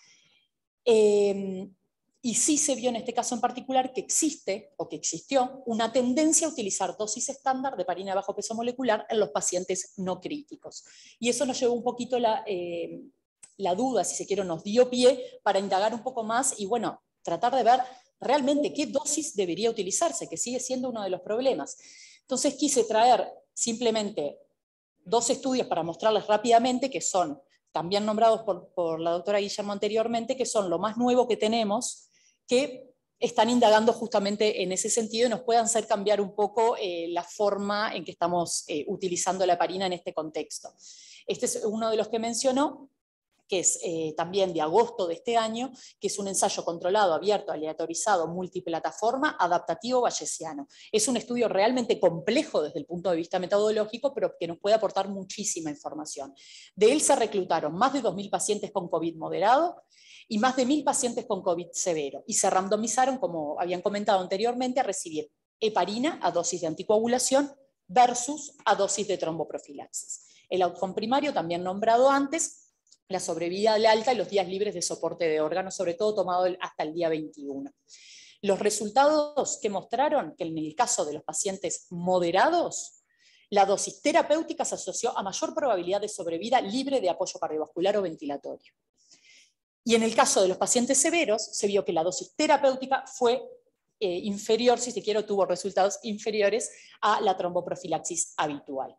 Em, y sí se vio en este caso en particular que existe o que existió una tendencia a utilizar dosis estándar de parina bajo peso molecular en los pacientes no críticos. Y eso nos llevó un poquito la, em, la duda, si se quiere, nos dio pie para indagar un poco más y bueno, tratar de ver realmente qué dosis debería utilizarse, que sigue siendo uno de los problemas. Entonces quise traer simplemente dos estudios para mostrarles rápidamente que son también nombrados por, la doctora Guillermo anteriormente, que son lo más nuevo que tenemos, que están indagando justamente en ese sentido y nos puedan hacer cambiar un poco eh, la forma en que estamos eh, utilizando la parina en este contexto. Este es uno de los que mencionó que es eh, también de agosto de este año, que es un ensayo controlado, abierto, aleatorizado, multiplataforma, adaptativo vallesiano. Es un estudio realmente complejo desde el punto de vista metodológico, pero que nos puede aportar muchísima información. De él se reclutaron más de 2.000 pacientes con COVID moderado y más de 1.000 pacientes con COVID severo, y se randomizaron, como habían comentado anteriormente, a recibir heparina a dosis de anticoagulación versus a dosis de tromboprofilaxis. El outcome primario, también nombrado antes, la sobrevida al alta y los días libres de soporte de órganos, sobre todo tomado hasta el día 21. Los resultados que mostraron que en el caso de los pacientes moderados, la dosis terapéutica se asoció a mayor probabilidad de sobrevida libre de apoyo cardiovascular o ventilatorio. Y en el caso de los pacientes severos, se vio que la dosis terapéutica fue eh, inferior, si se quiere, tuvo resultados inferiores a la tromboprofilaxis habitual.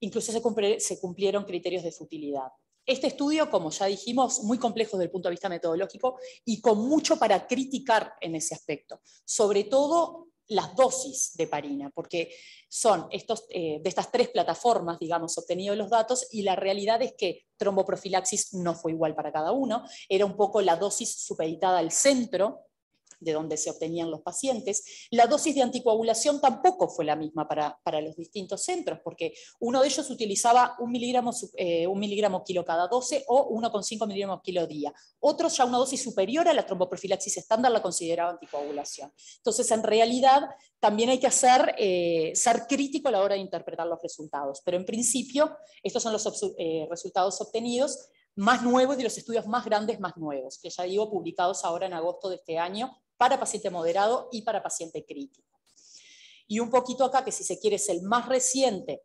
Incluso se cumplieron criterios de futilidad. Este estudio, como ya dijimos, muy complejo desde el punto de vista metodológico y con mucho para criticar en ese aspecto, sobre todo las dosis de parina, porque son eh, de estas tres plataformas, digamos, obtenidos los datos, y la realidad es que tromboprofilaxis no fue igual para cada uno, era un poco la dosis supeditada al centro de donde se obtenían los pacientes. La dosis de anticoagulación tampoco fue la misma para, los distintos centros, porque uno de ellos utilizaba un miligramo, eh, un miligramo kilo cada 12 o 1,5 miligramos kilo día. Otros ya una dosis superior a la tromboprofilaxis estándar la consideraba anticoagulación. Entonces, en realidad, también hay que hacer, eh, ser crítico a la hora de interpretar los resultados. Pero en principio, estos son los eh, resultados obtenidos más nuevos, y los estudios más grandes, más nuevos, que ya digo, publicados ahora en agosto de este año para paciente moderado y para paciente crítico. Y un poquito acá, que si se quiere es el más reciente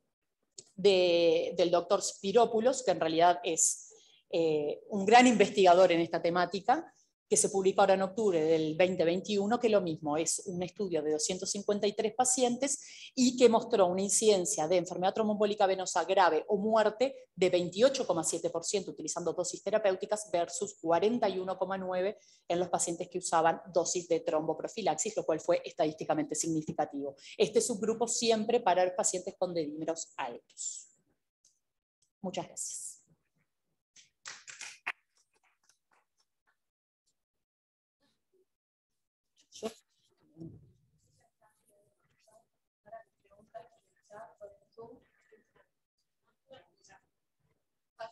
del doctor Spiropoulos, que en realidad es eh, un gran investigador en esta temática, que se publica ahora en octubre del 2021, que lo mismo es un estudio de 253 pacientes y que mostró una incidencia de enfermedad tromboembólica venosa grave o muerte de 28,7% utilizando dosis terapéuticas versus 41,9% en los pacientes que usaban dosis de tromboprofilaxis, lo cual fue estadísticamente significativo. Este subgrupo siempre para pacientes con dedímeros altos. Muchas gracias.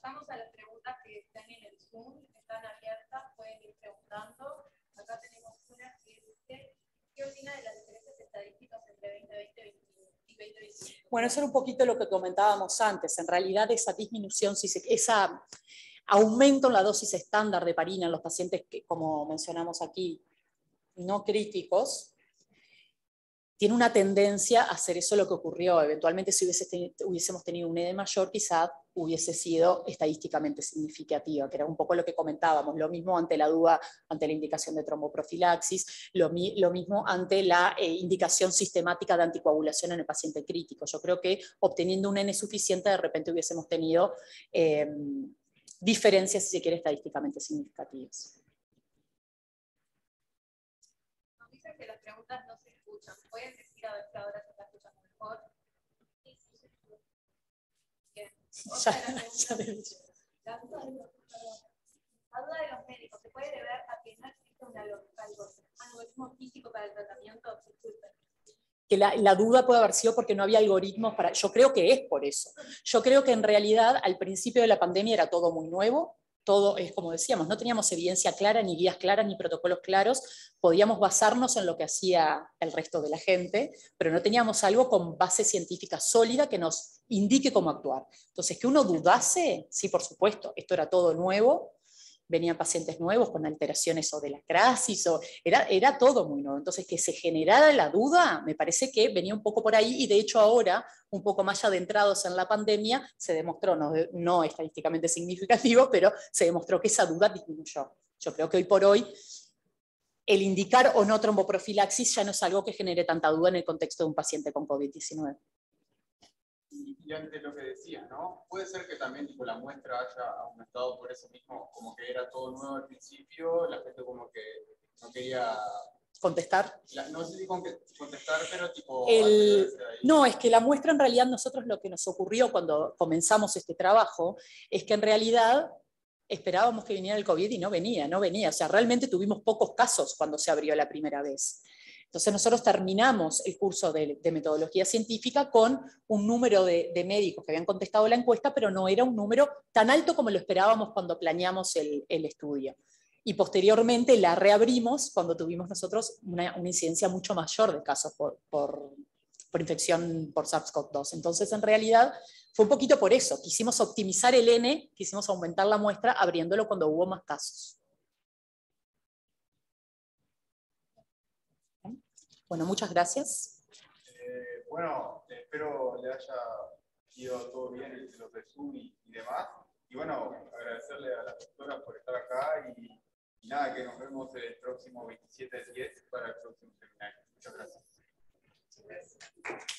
pasamos a las preguntas que están en el Zoom, están abiertas, pueden ir preguntando. Acá tenemos una que dice, ¿qué opina de las diferencias estadísticas entre 2020 y 2021? Bueno, eso era un poquito lo que comentábamos antes. En realidad esa disminución, ese aumento en la dosis estándar de parina en los pacientes que, como mencionamos aquí, no críticos, tiene una tendencia a ser eso lo que ocurrió. Eventualmente, si hubiésemos tenido un ED mayor, quizá hubiese sido estadísticamente significativa, que era un poco lo que comentábamos, lo mismo ante la duda, ante la indicación de tromboprofilaxis, lo, mismo ante la eh, indicación sistemática de anticoagulación en el paciente crítico. Yo creo que obteniendo un N suficiente, de repente hubiésemos tenido em, diferencias, si se quiere, estadísticamente significativas. Nos que las preguntas no se escuchan. decir a La duda se puede a que existe algoritmo físico para el tratamiento. la, duda puede haber sido porque no había algoritmos para... Yo creo que es por eso. Yo creo que en realidad al principio de la pandemia era todo muy nuevo, todo es como decíamos, no teníamos evidencia clara, ni guías claras, ni protocolos claros, podíamos basarnos en lo que hacía el resto de la gente, pero no teníamos algo con base científica sólida que nos indique cómo actuar. Entonces, que uno dudase, sí, por supuesto, esto era todo nuevo, venían pacientes nuevos con alteraciones o de la crasis, o era, era todo muy nuevo. Entonces, que se generara la duda, me parece que venía un poco por ahí y de hecho ahora, un poco más adentrados en la pandemia, se demostró, no, no estadísticamente significativo, pero se demostró que esa duda disminuyó. Yo creo que hoy por hoy el indicar o no tromboprofilaxis ya no es algo que genere tanta duda en el contexto de un paciente con COVID-19 y, antes lo que decía, ¿no? Puede ser que también tipo, la muestra haya aumentado por eso mismo, como que era todo nuevo al principio, la gente como que no quería... Contestar. no sé si contestar, pero tipo... El, no, es que la muestra en realidad nosotros lo que nos ocurrió cuando comenzamos este trabajo es que en realidad esperábamos que viniera el COVID y no venía, no venía. O sea, realmente tuvimos pocos casos cuando se abrió la primera vez. Entonces nosotros terminamos el curso de, metodología científica con un número de, médicos que habían contestado la encuesta, pero no era un número tan alto como lo esperábamos cuando planeamos el, estudio. Y posteriormente la reabrimos cuando tuvimos nosotros una, incidencia mucho mayor de casos por, por infección por SARS-CoV-2. Entonces, en realidad, fue un poquito por eso. Quisimos optimizar el N, quisimos aumentar la muestra abriéndolo cuando hubo más casos. Bueno, muchas gracias. Eh, bueno, espero le haya ido todo bien el los de Zoom y, demás. Y bueno, agradecerle a la doctora por estar acá y, nada, que nos vemos el próximo 27 de 10 para el próximo seminario. Muchas gracias.